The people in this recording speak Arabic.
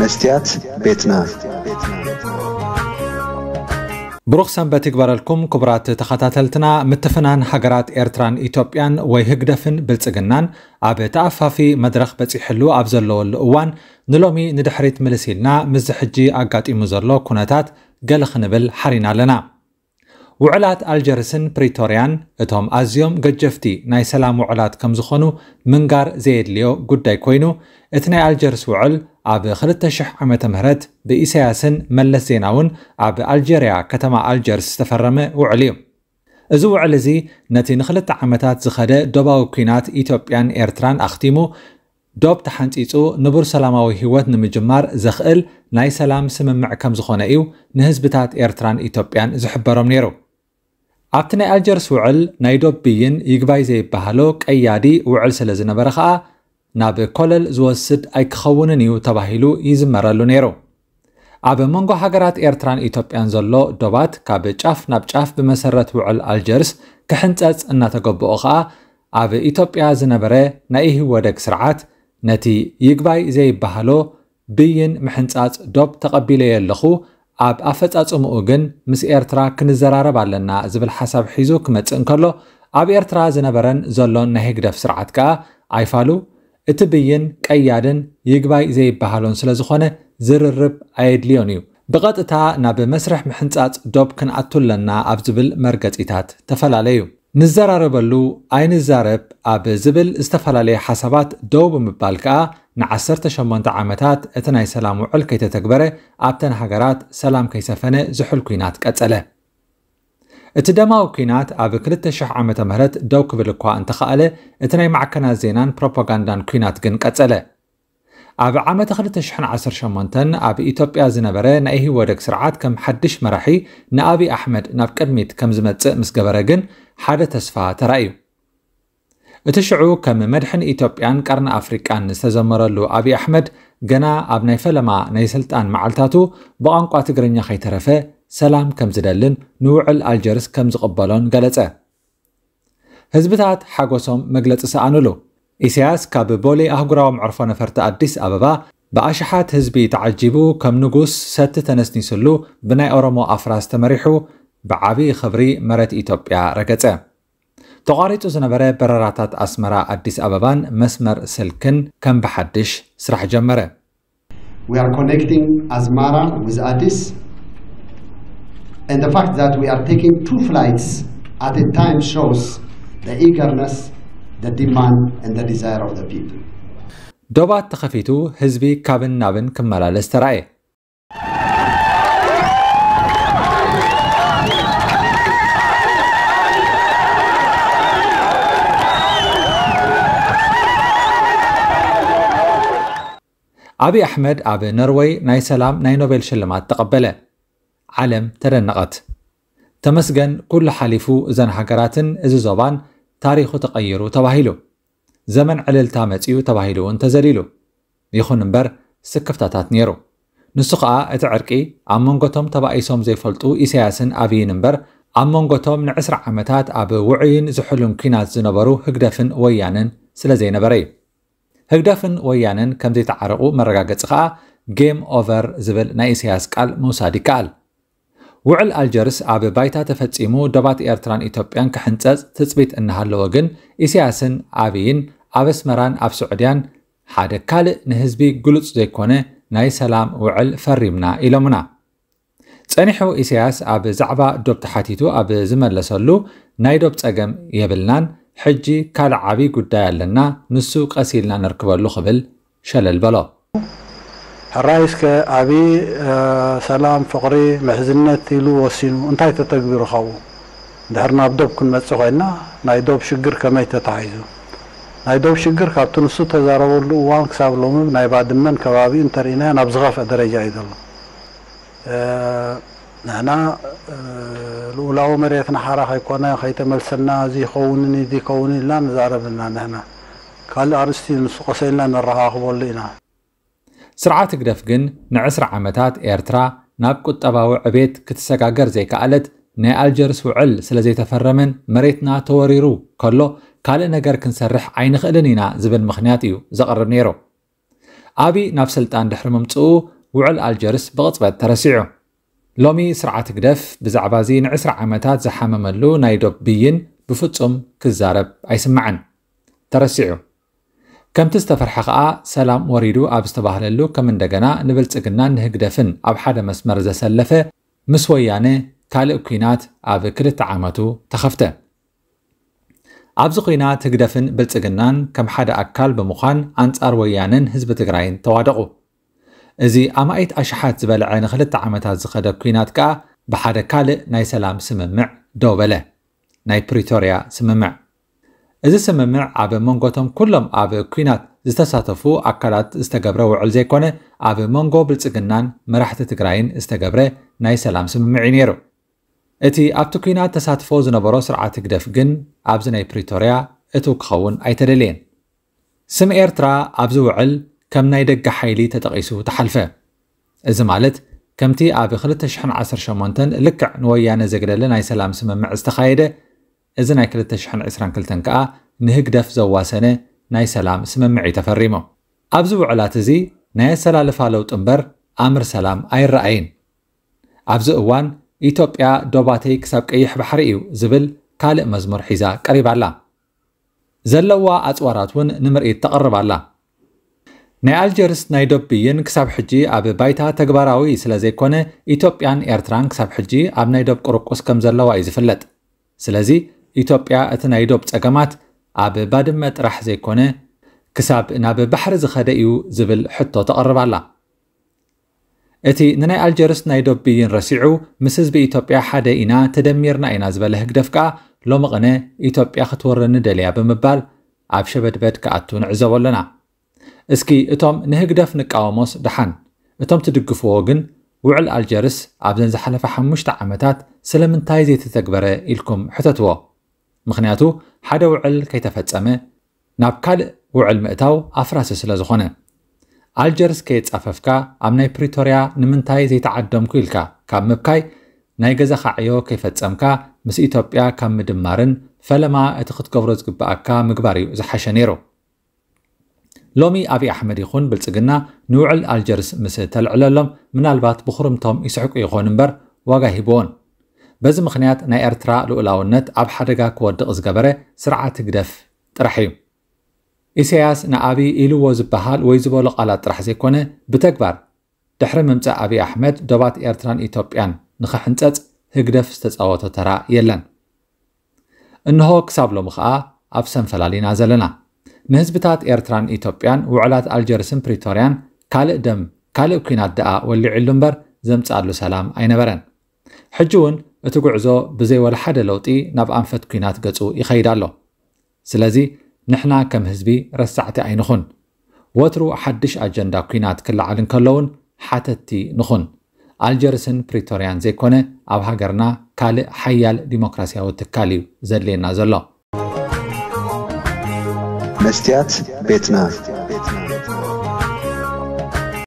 መስትያት ቤትና ብሩኽ ሰንበት ይግበረልኩም ክቡራት ተኸታተልትና ምትፍናን ሃገራት ኤርትራን ኢትዮጵያን ወይ ህግደፍን ብልፅግናን ኣብ ተኣፋፊ መድረኽ በፂሕሉ ኣብ ዘለወሉ እዋን ንሎሚ ንድሕሪት ምልስ ኢልና ምዝ ሕጂ ኣጋጢሙ ዘሎ ኩነታት ገለ ክንብል ሓሪና ኣለና ውዕላት ኣልጀርስን ፕሪቶርያን እቶም ኣዝዮም ገጀፍቲ ናይ ሰላም ውዕላት ከም ዝኾኑ ምንጋር ዘየድልዮ ጉዳይ ኮይኑ እቲ ናይ ኣልጀርስ ውዕል ኣብ 2005 ዓ.ም ብኢሳያስን መለስ ዜናውን ኣብ ኣልጀርያ ከተማ ኣልጀርስ ዝተፈረመ ውዕል እዩ እዚ ውዕል እዚ ነቲ ንክልተ ዓመታት ዝኸደ ዶባዊ ኩናት ኢትዮጵያን ኤርትራን ኣኽቲሙ ዶብ ተሓንፂፁ ንቡር ሰላማዊ ህይወት ንምጅማር ዘኽእል ናይ ሰላም ስምምዕ ከም ዝኾነ እዩ ንህዝብታት ኤርትራን ኢትዮጵያን ዝሕበሮም ነይሩ ኣብቲ ናይ ኣልጀርስ ውዕል ናይ ዶብ ብይን ይግባይ ዘይበሃሎ ቀያዲ ውዕል ስለ ዝነበረ ከዓ ናብ ኮለል ዝወስድ ኣይክኸውንን እዩ ተባሂሉ ይዝመረሉ ነይሩ ኣብ መንጎ ሃገራት ኤርትራን ኢትዮጵያን ዘሎ ዶባት ካብ ጫፍ ናብ ጫፍ ብመሰረት ውዕል ኣልጀርስ ክሕንፀፅ እናተገብኦ ኸኣ ኣብ ኢትዮጵያ ዝነበረ ናይ ህወደግ ስርዓት ነቲ ይግባይ ዘይበሃሎ ብይን ምሕንፃፅ ዶብ ተቐቢለየ ኣለኹ ኣብ ኣፈጻጽምኡ ግን ምስ ኤርትራ ክንዘራረብ ኣለና ዝብል ሓሳብ ሒዙ ክመፅእ እንከሎ ኣብ ኤርትራ ዝነበረን ዘሎን ናይ ህግደፍ ስርዓት ከኣ ኣይፋሉ እቲ ብይን ቀያድን ይግባይ ዘይበሃሎን ስለ ዝኾነ ዝርርብ ኣየድልዮን እዩ ብቐጥታ ናብ መስርሕ ምሕንጻጽ ዶብ ክንኣቱለና ኣብ ዝብል መርገፂታት ተፈላለዩ ንዘራረበሉ ኣይንዛረብ ኣብ ዝብል ዝተፈላለየ ሓሳባት ደው ብምባል ከኣ ን18 ዓመታት እቲ ናይ ሰላም ውዕል ከይተተግበረ ኣብተን ሃገራት ሰላም ከይሰፈነ ዝሑል ኩናት ቀጸለ እቲ ደማዊ ኩናት ኣብ 200 ዓ ም ደው ክብል እኳ እንተኸኣለ እቲ ናይ ማዕከናት ዜናን ፕሮፓጋንዳን ኩናት ግን ቀጸለ ኣብ ዓመት 218 ኣብ ኢትዮጵያ ዝነበረ ናይ ህወደግ ስርዓት ከም ሓድሽ መራሒ ንኣብዪ ኣሕመድ ናብ ቅድሚት ከም ዝመጽእ ምስ ገበረ ግን ሓደ ተስፋ ተራእዩ እቲ ሽዑ ከም መድሕን ኢትዮጵያን ቀርኒ ኣፍሪቃን ዝተዘመረሉ ኣብዪ ኣሕመድ ገና ኣብ ናይ ፈለማ ናይ ስልጣን መዓልታቱ ብቋንቋ ትግርኛ ከይተረፈ ሰላም ከም ዝደልን ንውዕል ኣልጀርስ ከም ዝቕበሎን ገለጸ ህዝብታት ሓጎሶም መግለፂ ሰኣኑሉ ኢሳያስ ካብ ቦሌ ኣህጉራዊ ምዕርፎ ነፈርቲ ኣዲስ ኣበባ ብኣሽሓት ህዝቢ ተዓጂቡ ከም ንጉስ ሰቲ ተነስኒስሉ ብናይ ኦሮሞ ኣፍራስ ተመሪሑ ብዓብዪ ክብሪ መሬት ኢትዮጵያ ረገጸ ተቋሪጡ ዝነበረ በረራታት ኣስመራ ኣዲስ ኣበባን መስመር ስልክን ከም ብሓድሽ ስራሕ ጀመረ We ኣዲስ And the fact that we are taking two flights at a time shows the eagerness, the demand, and the desire of the people. دوبات تخفيتو هزبي كابن نابن كمالا لسترعي أبي أحمد أبي نروي ناي سلام ناي نوبل شلمات تقبله ዓለም ተደነቐት ተመስገን ኩሉ ሓሊፉ እዘን ሃገራትን እዚ ዞባን ታሪኹ ተቐይሩ ተባሂሉ ዘመን ዕልልታ መጺኡ ተባሂሉ እውን ተዘሊሉ ይኹን እምበር ስክፍታታት ነይሩ ንሱ ከዓ እቲ ዕርቂ ኣብ መንጎቶም ተባኢሶም ዘይፈልጡ ኢሳያስን ኣብይን እምበር ኣብ መንጎቶም ንዕስራ ዓመታት ኣብ ውዕይን ዝሕሉን ኩናት ዝነበሩ ህግደፍን ወያንን ስለ ዘይነበረ እዩ ህግደፍን ወያንን ከም ዘይተዓረቑ መረጋገፂ ከዓ ጌም ኦቨር ዝብል ናይ ኢሳያስ ቃል ምውሳድ ይከኣል ውዕል ኣልጀርስ ኣብ ባይታ ተፈጺሙ ደባት ኤርትራን ኢትዮጵያን ክሕንፀፅ ትፅቢት እናሃለወ ግን ኢሳያስን ኣብይን ኣብ ኣስመራን ኣብ ስዑድያን ሓደ ካልእ ንህዝቢ ግሉፅ ዘይኮነ ናይ ሰላም ውዕል ፈሪምና ኢሎምና ፀኒሑ ኢሳያስ ኣብ ዛዕባ ዶብ ተሓቲቱ ኣብ ዝመለሰሉ ናይ ዶብ ፀገም የብልናን ሕጂ ካልእ ዓብዪ ጉዳይ ኣለና ንሱ ቀሲልና ንርክበሉ ክብል ሸለል በሎ الرئيس كأبي آه، سلام فقري محزنة تلو وسينو انتهى تتكبير خاو دهرنا بدوب كن متسوينا نايدوب شجر كما يتتعيزو نايدوب شجر كابتن سوت هزار ولو وان كساب ناي بعد من كوابي انترينا نبزغف درجة ايدل هنا آه،, أه الأولى عمر يثنى حارة خيكونا خيت ملسنا زي خونني دي خونني لا نزار بنا نحنا قال أرستي نسقسين لنا الرهاق بولينا سرعات قدف قن نعسر عمتات إيرترا ناب كتابا وعبيت كتساقا قرزي كالت ني ألجرس وعل سلزي تفرمن مريتنا توريرو كلو قال نقر كنسرح عين خلنينا زبن مخنياتيو زقرب نيرو أبي نفس التان دحر ممتقو وعل ألجرس بغطبة ترسيعو لومي سرعات قدف بزعبازي نعسر عمتات زحام ملو نايدوب بيين بفتصم كزارب أي سمعن ترسيعو ከምቲ ዝተፈርሐ ከዓ ሰላም ወሪዱ ኣብ ዝተባህለሉ ከም እንደገና ንብልፅግናን ንህግደፍን ኣብ ሓደ መስመር ዘሰለፈ ምስ ወያነ ካልእ ኩናት ኣብ ክልተ ዓመቱ ተኸፍተ ኣብዚ ኩናት ህግደፍን ብልፅግናን ከም ሓደ ኣካል ብምዃን ኣንጻር ወያነን ህዝቢ ትግራይን ተዋደቑ እዚ ኣማኢት ኣሽሓት ዝበልዐ ንክልተ ዓመታት ዝኸደ ኩናት ከዓ ብሓደ ካልእ ናይ ሰላም ስምምዕ ደው በለ ናይ ፕሪቶርያ ስምምዕ እዚ ስምምዕ ኣብ መንጎቶም ኩሎም ኣብ ኩናት ዝተሳተፉ ኣካላት ዝተገብረ ውዕል ዘይኮነ ኣብ መንጎ ብልፅግናን መራሕቲ ትግራይን ዝተገብረ ናይ ሰላም ስምምዕ እዩ ነይሩ እቲ ኣብቲ ኩናት ተሳትፎ ዝነበሮ ስርዓት ግደፍ ግን ኣብዚ ናይ ፕሪቶርያ እቱ ክኸውን ኣይተደልየን ስም ኤርትራ ኣብዚ ውዕል ከም ናይ ደገ ሓይሊ ተጠቒሱ ተሓልፈ እዚ ማለት ከምቲ ኣብ 2018 ልክዕ ንወያነ ዘግደለ ናይ ሰላም ስምምዕ ዝተኻየደ እዚ ናይ 2022 ከኣ ንህግደፍ ዘዋሰነ ናይ ሰላም ስምምዒ ተፈሪሞም ኣብዚ ውዕላት እዚ ናይ ኣሰላልፋ ለውጢ እምበር ኣምር ሰላም ኣይረኣይን ኣብዚ እዋን ኢትዮጵያ ዶባተይ ክሳብ ቀይሕ ባሕሪ እዩ ዝብል ካልእ መዝሙር ሒዛ ቀሪባ ኣላ ዘለዋ ኣፅዋራት እውን ንምርኢት ተቐርብ ኣላ ናይ ኣልጀርስ ናይ ዶብብይን ክሳብ ሕጂ ኣብ ባይታ ተግባራዊ ስለ ዘይኮነ ኢትዮጵያን ኤርትራን ክሳብ ሕጂ ኣብ ናይ ዶብ ቁርቁስ ከም ዘለዋ እዩ ዝፍለጥ ስለዚ ኢትዮጵያ እቲ ናይ ዶብ ጸገማት ኣብ ባድመ ጥራሕ ዘይኮነ ክሳብ ናብ ባሕሪ ዝኸደ እዩ ዝብል ሕቶ ተቐርብ ኣላ እቲ ንናይ ኣልጀርስ ናይ ዶብ ብይን ረሲዑ ምስ ህዝቢ ኢትዮጵያ ሓደ ኢና ተደሚርና ኢና ዝበለ ህግደፍ ከዓ ሎሚ ቕነ ኢትዮጵያ ክትወረኒ ደልያ ብምባል ኣብ ሸበድበድ ክኣቱ ንዕዘቦ ኣለና እስኪ እቶም ንህግደፍ ንቃወሞስ ድሓን እቶም ትድግፍዎ ግን ውዕል ኣልጀርስ ኣብዘን ዝሓለፈ ሓሙሽተ ዓመታት ስለምንታይ ዘይተተግበረ ኢልኩም ሕተትዎ ምክንያቱ ሓደ ውዕል ከይተፈፀመ ናብ ካልእ ውዕል ምእታው ኣፍራሲ ስለ ዝኾነ ኣልጀርስ ከየፃፈፍካ ኣብ ናይ ፕሪቶርያ ንምንታይ ዘይተዓደምኩ ኢልካ ካብ ምብካይ ናይ ገዛ ካዕዮ ከይፈፀምካ ምስ ኢትዮጵያ ካብ ምድማርን ፈለማ እቲ ክትገብሮ ዝግብኣካ ምግባር እዩ ዝሓሸ ነይሩ ሎሚ ኣብዪ ኣሕመድ ይኹን ብልፅግና ንውዕል ኣልጀርስ ምስ ተልዕለሎም ምናልባት ብኹርምቶም ይስሕቁ ይኾን እምበር ዋጋ ሂብዎን በዚ ምክንያት ናይ ኤርትራ ልኡላውነት ኣብ ሓደጋ ክወድቕ ዝገበረ ስርዓት ግደፍ ጥራሕ እዩ ኢሳያስ ንኣብዪ ኢልዎ ዝበሃል ወይ ዝበሎ ቓላት ጥራሕ ዘይኮነ ብተግባር ድሕሪ ምምፃእ ኣብዪ ኣሕመድ ዶባት ኤርትራን ኢትዮጵያን ንኽሕንፀፅ ህግደፍ ዝተፃወቶ ተራ የለን እንሆ ክሳብ ሎሚ ከዓ ኣብ ሰንፈላሊና ዘለና ንህዝብታት ኤርትራን ኢትዮጵያን ውዕላት ኣልጀርስን ፕሪቶርያን ካልእ ደም ካልእ ኩናት ደኣ ወሊዕሉ እምበር ዘምፃሉ ሰላም ኣይነበረን ሕጂ እውን እቲ ጉዕዞ ብዘይወለ ሓደ ለውጢ ናብ ኣንፈት ኩናት ገጹ ይኸይድ ኣሎ ስለዚ ንሕና ከም ህዝቢ ረሳዕቲ ኣይንኹን ወትሩ ሓድሽ ኣጀንዳ ኩናት ክለዓል እንከለውን ሓተቲ ንኹን ኣልጀርስን ፕሪቶርያን ዘይኮነ ኣብ ሃገርና ካልእ ሓያል ዲሞክራስያዊ ትካል እዩ ዘድልየና ዘሎ መስትያት ቤትና